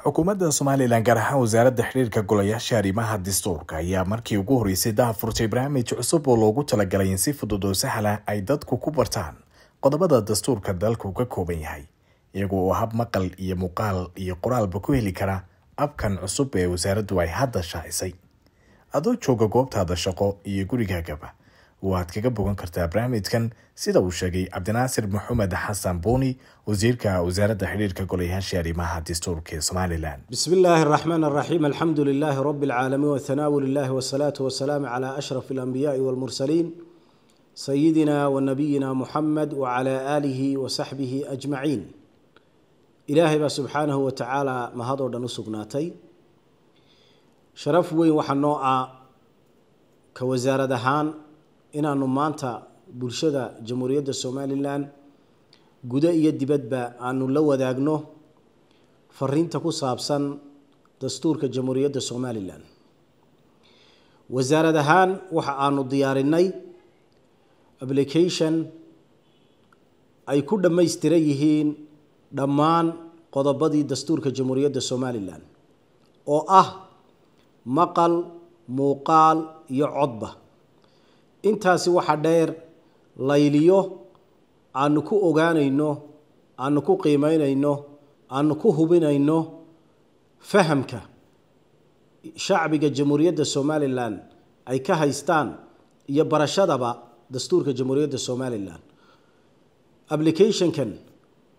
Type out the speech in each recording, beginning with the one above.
xukuumadda somalilan gaar ahaan wasaaradda xidhiirka golayaasha arrimaha dastuurka ayaa markii ugu horreysay daha furtay barnaamij cusub oo loogu talagalay in si fudud oo sahla ah ay dadku ku bartaan qodobada dastuurka dalku ka kooban yahay iyaga oo hab maqal iyo muuqaal iyo qoraalba ku heli kara abkan cusub ee wasaaraddu ay hadda shaacisay adoo jooga goobtaada shaqo iyo gurigagaba waad kaga bogan kartaa barnaamijkan sida uu sheegay cabdinaasir maxamed xasan buuni wasiirka wasaaradda xidhiirka golayaasha arrimaha dastuurka somalilan illaahi araxmaan araxiim alxamdu lilaahi rabi alcaalamiin wathanaawu lilahi wasalaatu wasalaamu calaa ashraf alambiyaai waalmursaliin sayidina wanabiyina muxamed wacalaa aalihi wasaxbihi ajmaciin ilaahay baa subxaanahu wa mahadoo dhan u sugnaatay sharaf weyn waxaa noo ah ka wasaarad ahaan inaanu maanta bulshada jamhuuriyadda somalilan gudo iyo dibadba aanu la wadaagno fariinta ku saabsan dastuurka jamhuuriyadda somalilan wasaarad ahaan waxa aanu diyaarinay application ay ku dhammaystiran yihiin dhammaan qodobadii dastuurka jamhuuriyadda somalilan oo ah maqal muuqaal iyo codba intaasi waxa dheer layliyo aanu ku ogaanayno aanu ku qiimaynayno aanu ku hubinayno fahamka shacbiga jamhuuriyadda somalilan ay ka haystaan iyo barashadaba dastuurka jamhuuriyadda somalilan applicationkan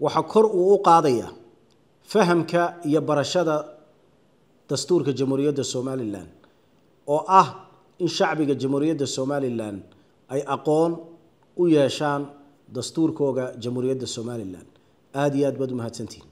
waxa kor uu u qaadaya fahamka iyo barashada dastuurka jamhuuriyadda somalilan oo ah in shacbiga jamhuuriyadda somalilan ay aqoon u yeeshaan dastuurkooga jamhuuriyadda somalilan aada iyo aad baad u mahadsantihin